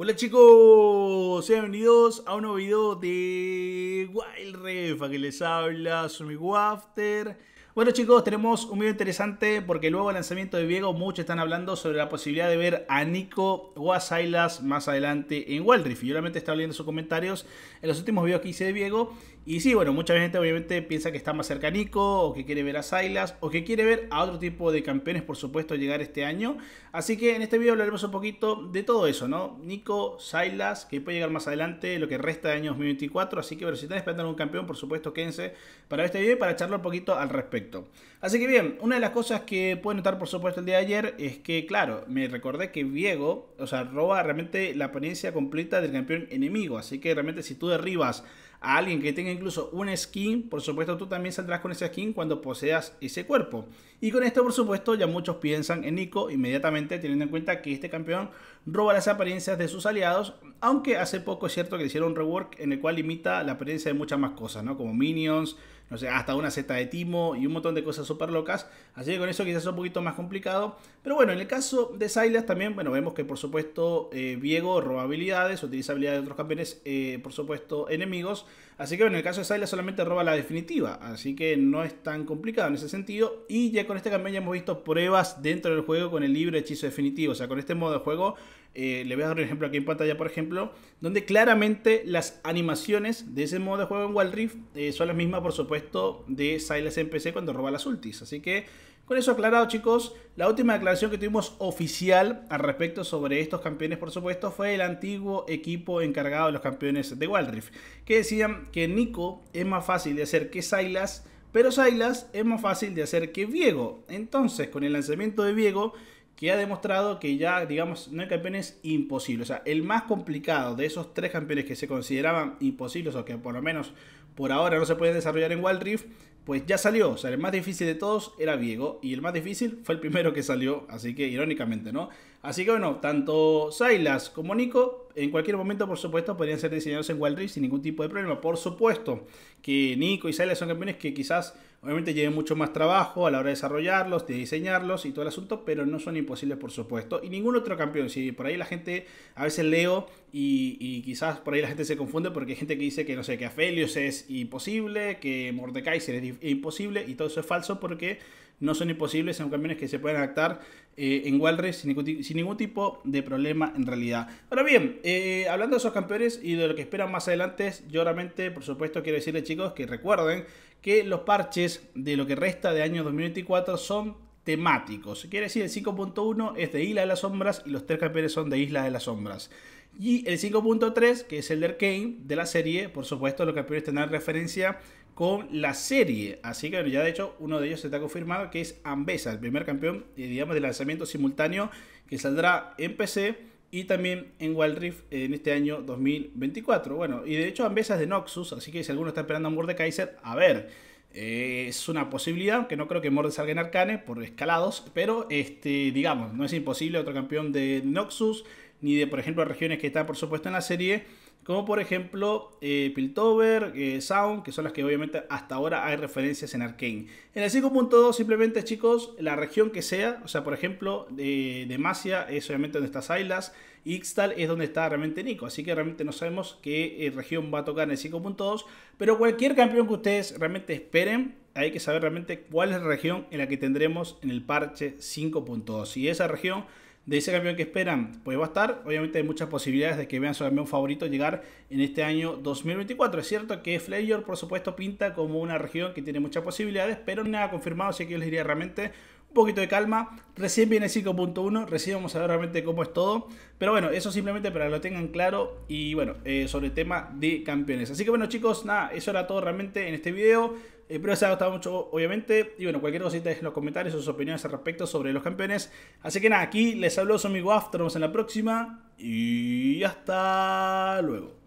Hola chicos, sean bienvenidos a un nuevo video de Wild Ref, que les habla Sumi Wafter. Bueno chicos, tenemos un video interesante porque luego del lanzamiento de Diego muchos están hablando sobre la posibilidad de ver a Nico o a Silas más adelante en Wild Rift. Yo realmente estaba leyendo sus comentarios en los últimos videos que hice de Diego y sí, bueno, mucha gente obviamente piensa que está más cerca a Nico, o que quiere ver a Silas, o que quiere ver a otro tipo de campeones, por supuesto, llegar este año. Así que en este video hablaremos un poquito de todo eso, ¿no? Nico, Silas, que puede llegar más adelante, lo que resta de año 2024. Así que, pero si están esperando un campeón, por supuesto, quédense para este video y para charlar un poquito al respecto. Así que bien, una de las cosas que pueden notar, por supuesto, el día de ayer es que, claro, me recordé que Viego, o sea, roba realmente la apariencia completa del campeón enemigo. Así que realmente si tú derribas a alguien que tenga incluso un skin, por supuesto tú también saldrás con ese skin cuando poseas ese cuerpo. Y con esto por supuesto ya muchos piensan en Nico inmediatamente teniendo en cuenta que este campeón roba las apariencias de sus aliados, aunque hace poco es cierto que hicieron un rework en el cual limita la apariencia de muchas más cosas, ¿no? Como minions, no sé, hasta una seta de Timo y un montón de cosas súper locas. Así que con eso quizás es un poquito más complicado. Pero bueno, en el caso de Silas también, bueno, vemos que por supuesto eh, Viego roba habilidades, utiliza habilidades de otros campeones, eh, por supuesto enemigos. Así que en el caso de Silas solamente roba la definitiva, así que no es tan complicado en ese sentido. Y ya con este cambio ya hemos visto pruebas dentro del juego con el libre hechizo definitivo. O sea, con este modo de juego, eh, le voy a dar un ejemplo aquí en pantalla, por ejemplo, donde claramente las animaciones de ese modo de juego en Wild Rift eh, son las mismas, por supuesto, de Silas en PC cuando roba las ultis. Así que con eso aclarado, chicos, la última declaración que tuvimos oficial al respecto sobre estos campeones, por supuesto, fue el antiguo equipo encargado de los campeones de Rift, que decían que Nico es más fácil de hacer que Silas, pero Silas es más fácil de hacer que Viego. Entonces, con el lanzamiento de Viego, que ha demostrado que ya, digamos, no hay campeones imposibles. O sea, el más complicado de esos tres campeones que se consideraban imposibles o que por lo menos por ahora no se puede desarrollar en Wild Rift, pues ya salió. O sea, el más difícil de todos era Viego y el más difícil fue el primero que salió, así que irónicamente, ¿no? Así que bueno, tanto Silas como Nico en cualquier momento, por supuesto, podrían ser diseñados en Wild Rift sin ningún tipo de problema. Por supuesto que Nico y Silas son campeones que quizás Obviamente lleven mucho más trabajo a la hora de desarrollarlos, de diseñarlos y todo el asunto, pero no son imposibles por supuesto. Y ningún otro campeón, si por ahí la gente, a veces leo y, quizás por ahí la gente se confunde porque hay gente que dice que, no sé, que Aphelios es imposible, que Mordekaiser es imposible, y todo eso es falso porque no son imposibles, son camiones que se pueden adaptar eh, en Walrus sin, ningún tipo de problema en realidad. Ahora bien, eh, hablando de esos campeones y de lo que esperan más adelante, yo realmente, por supuesto, quiero decirles chicos que recuerden que los parches de lo que resta de año 2024 son temáticos. Quiere decir, el 5.1 es de Isla de las Sombras y los tres campeones son de Isla de las Sombras. Y el 5.3, que es el de Arkane, de la serie, por supuesto, los campeones tendrán referencia con la serie. Así que ya de hecho uno de ellos se está confirmado que es Ambesa, el primer campeón, eh, digamos, de lanzamiento simultáneo que saldrá en PC y también en Wild Rift en este año 2024. Bueno, y de hecho Ambesa es de Noxus, así que si alguno está esperando a Kaiser, a ver. Eh, es una posibilidad, aunque no creo que Morde salga en Arcane por escalados, pero este, digamos, no es imposible otro campeón de Noxus, ni de, por ejemplo, regiones que están, por supuesto, en la serie como por ejemplo eh, Piltover, eh, Sound, que son las que obviamente hasta ahora hay referencias en Arkane. En el 5.2 simplemente chicos, la región que sea, o sea por ejemplo de Demacia es obviamente donde está Silas, Ixtal es donde está realmente Nico, así que realmente no sabemos qué eh, región va a tocar en el 5.2, pero cualquier campeón que ustedes realmente esperen, hay que saber realmente cuál es la región en la que tendremos en el parche 5.2 y esa región de ese campeón que esperan? Pues va a estar, obviamente hay muchas posibilidades de que vean su campeón favorito llegar en este año 2024. Es cierto que Flayor, por supuesto, pinta como una región que tiene muchas posibilidades, pero nada confirmado, así que yo les diría realmente un poquito de calma. Recién viene 5.1, recién vamos a ver realmente cómo es todo. Pero bueno, eso simplemente para que lo tengan claro y bueno, eh, sobre el tema de campeones. Así que bueno chicos, nada, eso era todo realmente en este video. Eh, espero que les haya gustado mucho, obviamente. Y bueno, cualquier cosita en los comentarios sus opiniones al respecto sobre los campeones. Así que nada, aquí les hablo su amigo After, nos vemos en la próxima. Y hasta luego.